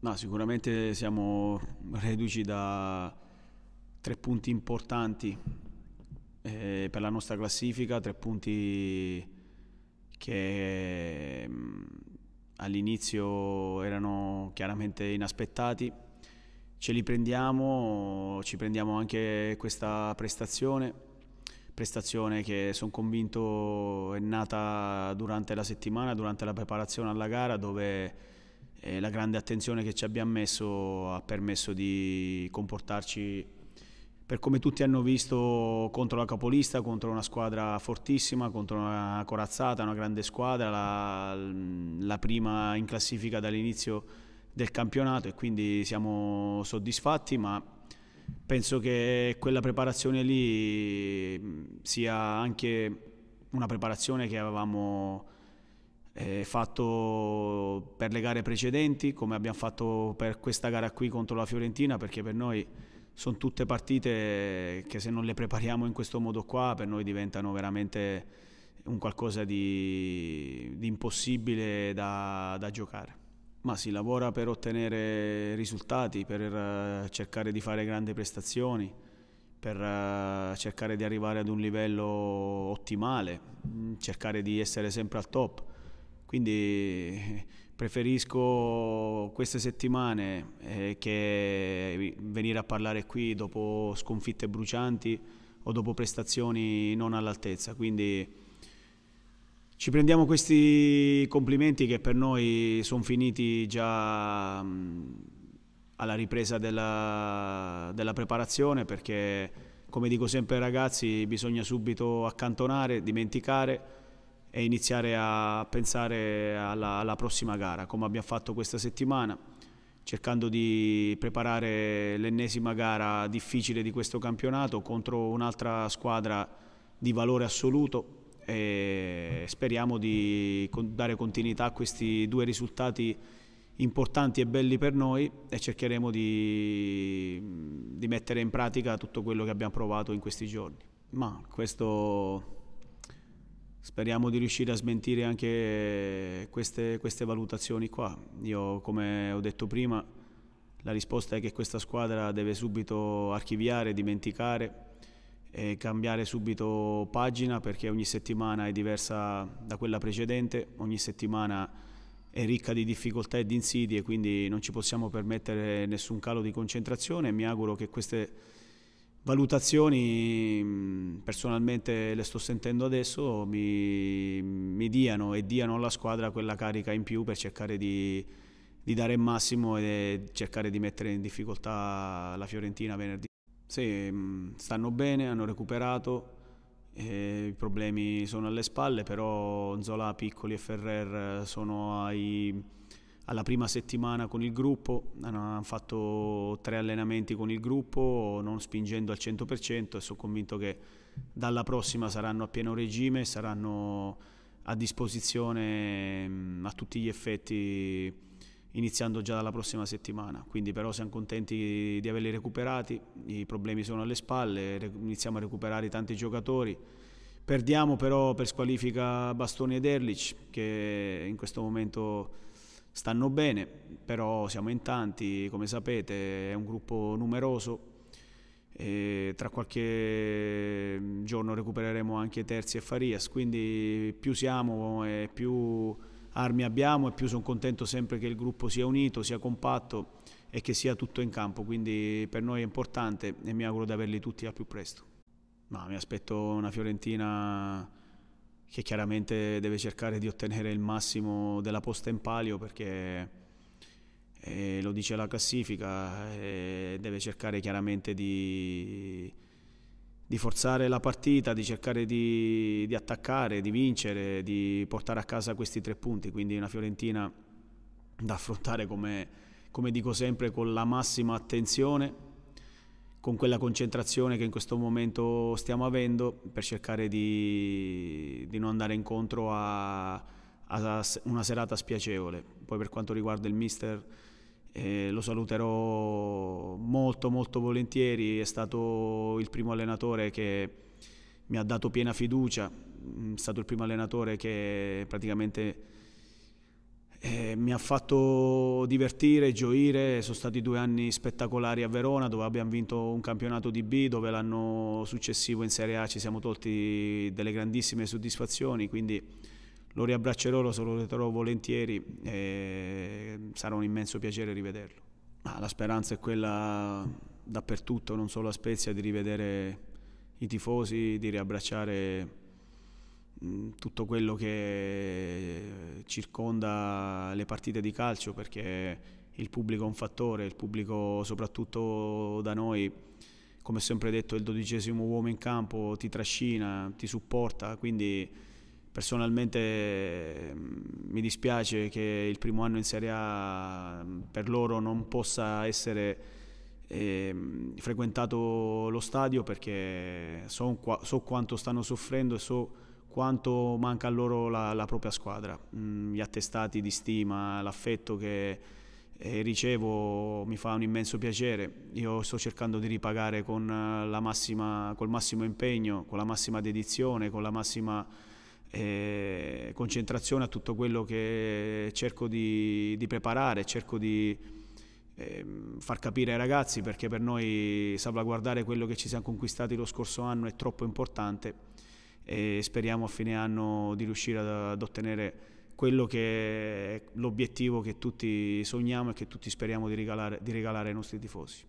No, sicuramente siamo reduci da tre punti importanti eh, per la nostra classifica, tre punti che mh, mm, all'inizio erano chiaramente inaspettati. Ce li prendiamo, ci prendiamo anche questa prestazione, prestazione che sono convinto è nata durante la settimana, durante la preparazione alla gara dove eh, la grande attenzione che ci abbiamo messo ha permesso di comportarci per come tutti hanno visto contro la capolista, contro una squadra fortissima, contro una corazzata, una grande squadra, la, la prima in classifica dall'inizio del campionato e quindi siamo soddisfatti, ma penso che quella preparazione lì sia anche una preparazione che avevamo eh, fatto per le gare precedenti, come abbiamo fatto per questa gara qui contro la Fiorentina, perché per noi sono tutte partite che se non le prepariamo in questo modo qua, per noi diventano veramente un qualcosa di, di impossibile da, da giocare. Ma si lavora per ottenere risultati, per eh, cercare di fare grandi prestazioni, per eh, cercare di arrivare ad un livello ottimale, mm, cercare di essere sempre al top. Quindi preferisco queste settimane eh, che venire a parlare qui dopo sconfitte brucianti o dopo prestazioni non all'altezza. Quindi ci prendiamo questi complimenti che per noi sono finiti già mm, alla ripresa della, della, preparazione perché come dico sempre ai ragazzi bisogna subito accantonare, dimenticare e iniziare a pensare alla, alla prossima gara, come abbiamo fatto questa settimana, cercando di preparare l'ennesima gara difficile di questo campionato contro un'altra squadra di valore assoluto e speriamo di dare continuità a questi due risultati importanti e belli per noi e cercheremo di, di mettere in pratica tutto quello che abbiamo provato in questi giorni. Ma questo Speriamo di riuscire a smentire anche queste, queste valutazioni qua. Io, come ho detto prima, la risposta è che questa squadra deve subito archiviare, dimenticare e cambiare subito pagina perché ogni settimana è diversa da quella precedente, ogni settimana è ricca di difficoltà e di insidie, quindi non ci possiamo permettere nessun calo di concentrazione. Mi auguro che queste valutazioni mm, personalmente le sto sentendo adesso, mi, mi, diano e diano alla squadra quella carica in più per cercare di, di dare il massimo e cercare di mettere in difficoltà la Fiorentina venerdì. Sì, mm, stanno bene, hanno recuperato, eh, i problemi sono alle spalle, però Zola, Piccoli e Ferrer sono ai alla prima settimana con il gruppo, hanno fatto tre allenamenti con il gruppo, non spingendo al 100% e sono convinto che dalla prossima saranno a pieno regime, saranno a disposizione mm, a tutti gli effetti iniziando già dalla prossima settimana. Quindi però siamo contenti di averli recuperati, i problemi sono alle spalle, iniziamo a recuperare tanti giocatori. Perdiamo però per squalifica Bastoni ed Erlich che in questo momento stanno bene, però siamo in tanti, come sapete è un gruppo numeroso. E tra qualche mm, giorno recupereremo anche Terzi e Farias, quindi più siamo e più armi abbiamo e più sono contento sempre che il gruppo sia unito, sia compatto e che sia tutto in campo, quindi per noi è importante e mi auguro di averli tutti al più presto. Ma mi aspetto una Fiorentina che chiaramente deve cercare di ottenere il massimo della posta in palio perché eh, lo dice la classifica, eh, deve cercare chiaramente di, di, forzare la partita, di cercare di, di, attaccare, di vincere, di portare a casa questi tre punti, quindi una Fiorentina da affrontare come, come dico sempre con la massima attenzione con quella concentrazione che in questo momento stiamo avendo per cercare di, di non andare incontro a, a, una serata spiacevole. Poi per quanto riguarda il mister eh, lo saluterò molto molto volentieri, è stato il primo allenatore che mi ha dato piena fiducia, mm, è stato il primo allenatore che praticamente eh, mi ha fatto divertire, gioire, sono stati due anni spettacolari a Verona dove abbiamo vinto un campionato di B, dove l'anno successivo in Serie A ci siamo tolti delle grandissime soddisfazioni, quindi lo riabbraccerò, lo saluterò volentieri e sarà un immenso piacere rivederlo. Ma la speranza è quella dappertutto, non solo a Spezia, di rivedere i tifosi, di riabbracciare tutto quello che circonda le partite di calcio perché il pubblico è un fattore, il pubblico soprattutto da noi, come ho sempre detto, il dodicesimo uomo in campo ti trascina, ti supporta, quindi personalmente mi dispiace che il primo anno in Serie A per loro non possa essere eh, frequentato lo stadio perché so, so quanto stanno soffrendo e so quanto manca a loro la, la propria squadra, mm, gli attestati di stima, l'affetto che eh, ricevo mi fa un immenso piacere, io sto cercando di ripagare con eh, la massima, col massimo impegno, con la massima dedizione, con la massima eh, concentrazione a tutto quello che cerco di, di preparare, cerco di ehm, far capire ai ragazzi perché per noi salvaguardare quello che ci siamo conquistati lo scorso anno è troppo importante e speriamo a fine anno di riuscire ad, ad ottenere quello che è l'obiettivo che tutti sogniamo e che tutti speriamo di regalare, di regalare ai nostri tifosi.